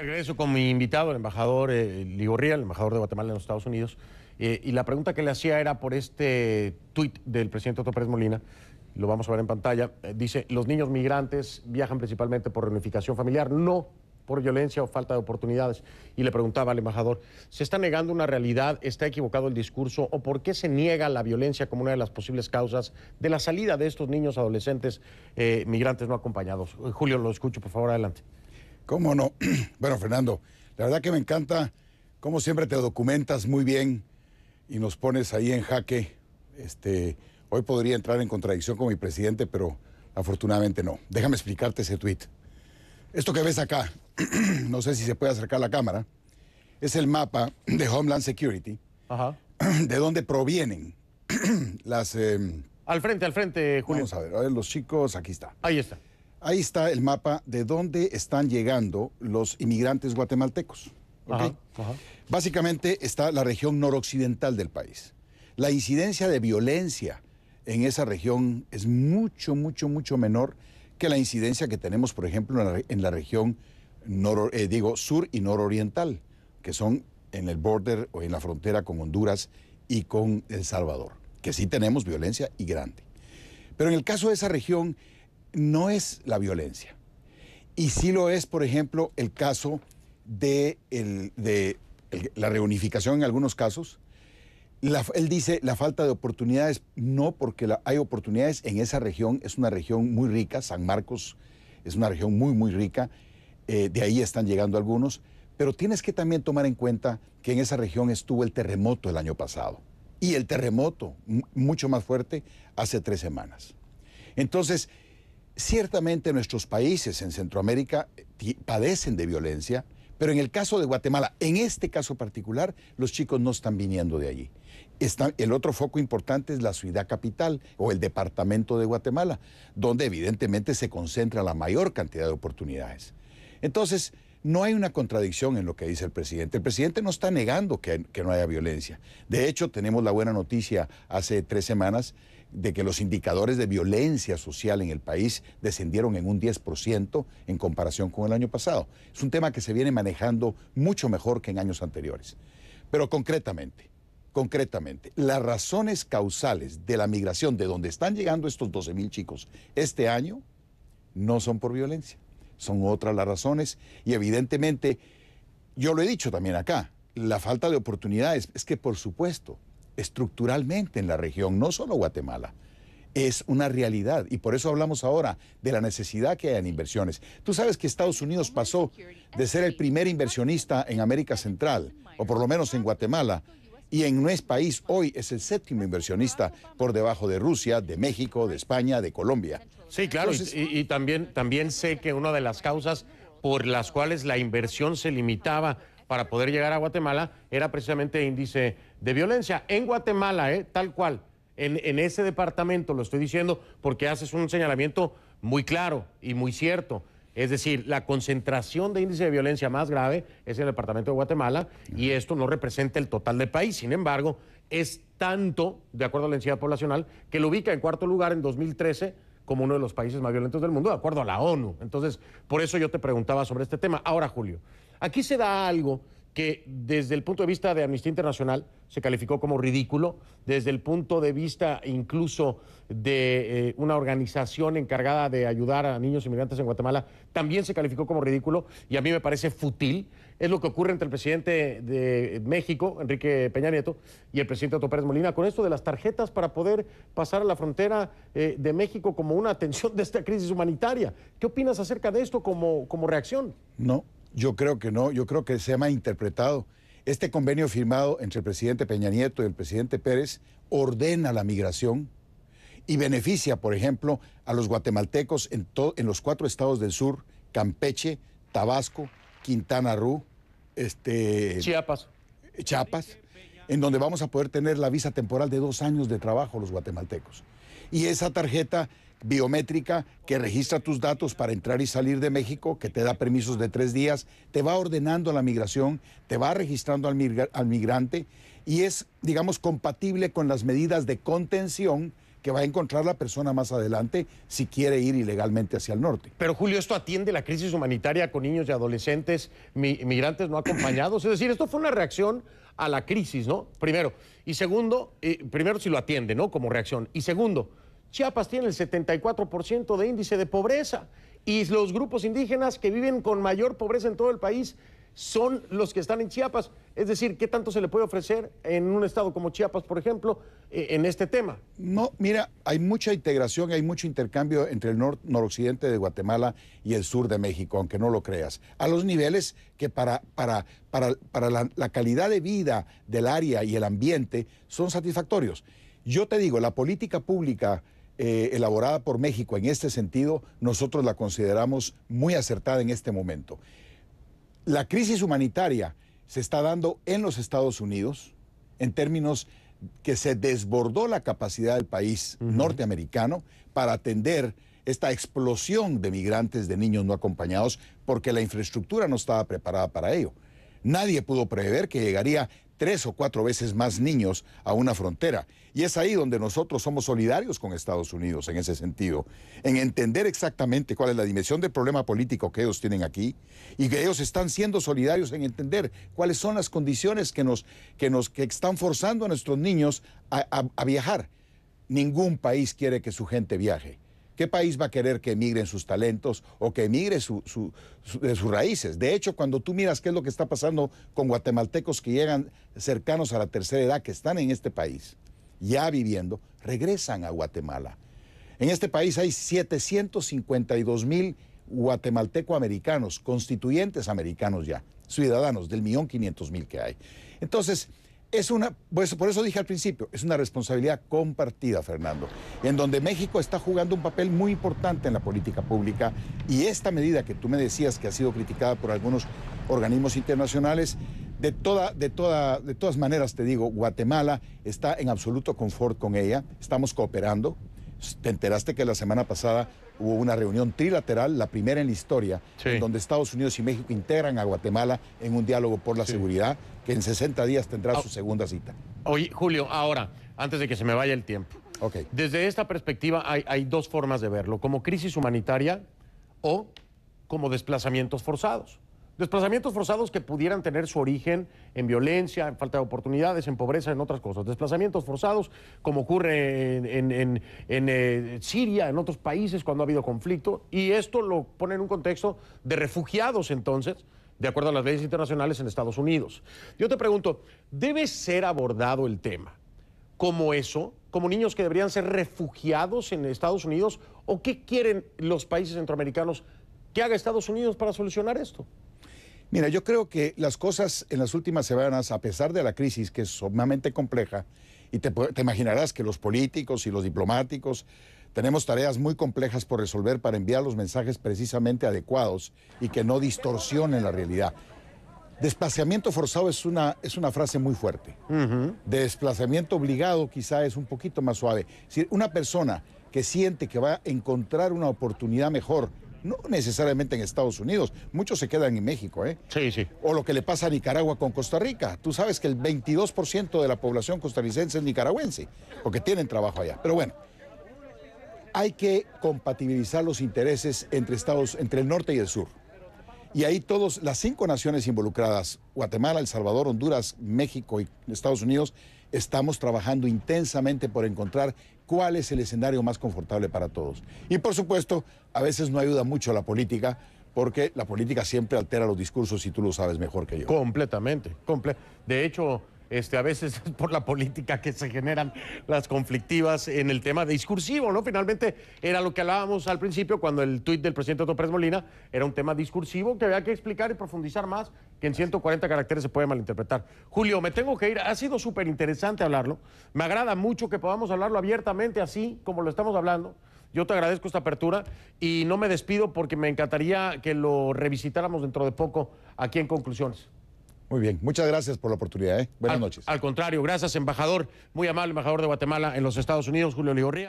Agradezco con mi invitado, el embajador eh, Ligorría, el embajador de Guatemala en los Estados Unidos. Eh, y la pregunta que le hacía era por este tuit del presidente Otto Pérez Molina, lo vamos a ver en pantalla. Eh, dice, los niños migrantes viajan principalmente por reunificación familiar, no por violencia o falta de oportunidades. Y le preguntaba al embajador, ¿se está negando una realidad? ¿Está equivocado el discurso? ¿O por qué se niega la violencia como una de las posibles causas de la salida de estos niños adolescentes migrantes no acompañados? Julio, lo escucho, por favor, adelante. ¿Cómo no? Bueno, Fernando, la verdad que me encanta cómo siempre te documentas muy bien y nos pones ahí en jaque. Este, hoy podría entrar en contradicción con mi presidente, pero afortunadamente no. Déjame explicarte ese tweet. Esto que ves acá, no sé si se puede acercar la cámara, es el mapa de Homeland Security, Ajá. de dónde provienen las... Em? Al frente, al frente, Julio. Vamos a ver, a ver, los chicos, aquí está. Ahí está. Ahí está el mapa de dónde están llegando los inmigrantes guatemaltecos. Básicamente está la región noroccidental del país. La incidencia de violencia en esa región es mucho, mucho, mucho menor que la incidencia que tenemos, por ejemplo, en la, región eh, digo, sur y nororiental, que son en el border o en la frontera con Honduras y con El Salvador, que sí tenemos violencia y grande. Pero en el caso de esa región, no es la violencia. Y sí lo es, por ejemplo, el caso de, de la reunificación en algunos casos. él dice la falta de oportunidades, no porque hay oportunidades en esa región, es una región muy rica, San Marcos es una región muy, muy rica, eh, de ahí están llegando algunos, pero tienes que también tomar en cuenta que en esa región estuvo el terremoto el año pasado, y el terremoto mucho más fuerte hace tres semanas. Entonces, Ciertamente nuestros países en Centroamérica eh, padecen de violencia, pero en el caso de Guatemala, en este caso particular, los chicos no están viniendo de allí. el otro foco importante es la ciudad capital o el departamento de Guatemala, donde evidentemente se concentra la mayor cantidad de oportunidades. Entonces, no hay una contradicción en lo que dice el presidente. El presidente no está negando que, que no haya violencia. De hecho, tenemos la buena noticia hace tres semanas de que los indicadores de violencia social en el país descendieron en un 10% en comparación con el año pasado. Es un tema que se viene manejando mucho mejor que en años anteriores. Pero concretamente, concretamente, las razones causales de la migración de donde están llegando estos 12 mil chicos este año no son por violencia, son otras las razones y evidentemente, yo lo he dicho también acá, la falta de oportunidades, es que por supuesto, estructuralmente en la región, no solo Guatemala. Es una realidad y por eso hablamos ahora de la necesidad que hayan inversiones. Tú sabes que Estados Unidos pasó de ser el primer inversionista en América Central, o por lo menos en Guatemala, y en nuestro país hoy es el séptimo inversionista por debajo de Rusia, de México, de España, de Colombia. Sí, claro, y, y, también, también sé que una de las causas por las cuales la inversión se limitaba para poder llegar a Guatemala era precisamente índice de violencia. En Guatemala, ¿eh? tal cual, en, en ese departamento, lo estoy diciendo porque haces un señalamiento muy claro y muy cierto. Es decir, la concentración de índice de violencia más grave es en el departamento de Guatemala y esto no representa el total del país. Sin embargo, es tanto, de acuerdo a la densidad poblacional, que lo ubica en cuarto lugar en 2013 como uno de los países más violentos del mundo, de acuerdo a la ONU. Entonces, por eso yo te preguntaba sobre este tema. Ahora, Julio, Aquí se da algo que desde el punto de vista de Amnistía Internacional se calificó como ridículo, desde el punto de vista incluso de eh, una organización encargada de ayudar a niños inmigrantes en Guatemala, también se calificó como ridículo y a mí me parece fútil. Es lo que ocurre entre el presidente de México, Enrique Peña Nieto, y el presidente Otto Pérez Molina, con esto de las tarjetas para poder pasar a la frontera eh, de México como una atención de esta crisis humanitaria. ¿Qué opinas acerca de esto como, como reacción? No, yo creo que no, yo creo que se ha malinterpretado. Este convenio firmado entre el presidente Peña Nieto y el presidente Pérez ordena la migración y beneficia, por ejemplo, a los guatemaltecos en, en los cuatro estados del sur, Campeche, Tabasco, Quintana Roo, este, Chiapas. Chiapas, en donde vamos a poder tener la visa temporal de dos años de trabajo los guatemaltecos. Y esa tarjeta biométrica que registra tus datos para entrar y salir de México, que te da permisos de tres días, te va ordenando la migración, te va registrando al, al migrante y es, digamos, compatible con las medidas de contención que va a encontrar la persona más adelante si quiere ir ilegalmente hacia el norte. Pero Julio, esto atiende la crisis humanitaria con niños y adolescentes, migrantes no acompañados. Es decir, esto fue una reacción a la crisis, ¿no? Primero. Y segundo, eh, primero si lo atiende, ¿no? Como reacción. Y segundo, Chiapas tiene el 74% de índice de pobreza y los grupos indígenas que viven con mayor pobreza en todo el país son los que están en Chiapas. Es decir, ¿qué tanto se le puede ofrecer en un estado como Chiapas, por ejemplo, eh, en este tema? No, mira, hay mucha integración, hay mucho intercambio entre el noroccidente de Guatemala y el sur de México, aunque no lo creas, a los niveles que para, para, para, la, la calidad de vida del área y el ambiente son satisfactorios. Yo te digo, la política pública eh, elaborada por México en este sentido, nosotros la consideramos muy acertada en este momento. La crisis humanitaria se está dando en los Estados Unidos en términos que se desbordó la capacidad del país norteamericano para atender esta explosión de migrantes de niños no acompañados porque la infraestructura no estaba preparada para ello. Nadie pudo prever que llegaría tres o cuatro veces más niños a una frontera. Y es ahí donde nosotros somos solidarios con Estados Unidos en ese sentido, en entender exactamente cuál es la dimensión del problema político que ellos tienen aquí y que ellos están siendo solidarios en entender cuáles son las condiciones que nos, que nos que están forzando a nuestros niños a viajar. Ningún país quiere que su gente viaje. ¿Qué país va a querer que emigren sus talentos o que emigre de sus raíces? De hecho, cuando tú miras qué es lo que está pasando con guatemaltecos que llegan cercanos a la tercera edad, que están en este país, ya viviendo, regresan a Guatemala. En este país hay 752 mil guatemalteco-americanos, constituyentes americanos ya, ciudadanos del millón quinientos mil que hay. Entonces, es una, por eso dije al principio, es una responsabilidad compartida, Fernando, en donde México está jugando un papel muy importante en la política pública y esta medida que tú me decías que ha sido criticada por algunos organismos internacionales, de, toda, de, de todas maneras te digo, Guatemala está en absoluto confort con ella, estamos cooperando. Te enteraste que la semana pasada hubo una reunión trilateral, la primera en la historia, en donde Estados Unidos y México integran a Guatemala en un diálogo por la seguridad, que en 60 días tendrá su ah, segunda cita. Oye, Julio, ahora, antes de que se me vaya el tiempo. Okay. Desde esta perspectiva hay dos formas de verlo, como crisis humanitaria o como desplazamientos forzados. Desplazamientos forzados que pudieran tener su origen en violencia, en falta de oportunidades, en pobreza, en otras cosas. Desplazamientos forzados como ocurre en, eh, Siria, en otros países cuando ha habido conflicto. Y esto lo pone en un contexto de refugiados entonces, de acuerdo a las leyes internacionales en Estados Unidos. Yo te pregunto, ¿debe ser abordado el tema como eso? como niños que deberían ser refugiados en Estados Unidos? ¿O qué quieren los países centroamericanos que haga Estados Unidos para solucionar esto? Mira, yo creo que las cosas en las últimas semanas, a pesar de la crisis, que es sumamente compleja, y te, imaginarás que los políticos y los diplomáticos tenemos tareas muy complejas por resolver para enviar los mensajes precisamente adecuados y que no distorsionen la realidad. Desplazamiento forzado es una, es una frase muy fuerte. Desplazamiento obligado quizá es un poquito más suave. Si una persona que siente que va a encontrar una oportunidad mejor no necesariamente en Estados Unidos, muchos se quedan en México, ¿eh? Sí, sí. O lo que le pasa a Nicaragua con Costa Rica. Tú sabes que el 22% de la población costarricense es nicaragüense, porque tienen trabajo allá. Pero bueno, hay que compatibilizar los intereses entre, Estados, entre el norte y el sur. Y ahí todas las cinco naciones involucradas, Guatemala, El Salvador, Honduras, México y Estados Unidos, estamos trabajando intensamente por encontrar cuál es el escenario más confortable para todos. Y por supuesto, a veces no ayuda mucho la política, porque la política siempre altera los discursos y tú lo sabes mejor que yo. Completamente. de hecho, este, a veces es por la política que se generan las conflictivas en el tema discursivo, ¿no? Finalmente era lo que hablábamos al principio cuando el tuit del presidente Otto Molina era un tema discursivo que había que explicar y profundizar más, que en 140 caracteres se puede malinterpretar. Julio, me tengo que ir, ha sido súper interesante hablarlo, me agrada mucho que podamos hablarlo abiertamente así como lo estamos hablando. Yo te agradezco esta apertura y no me despido porque me encantaría que lo revisitáramos dentro de poco aquí en Conclusiones. Muy bien, muchas gracias por la oportunidad. ¿eh? Buenas noches. Al contrario, gracias, embajador, muy amable, embajador de Guatemala en los Estados Unidos, Julio Ligorría.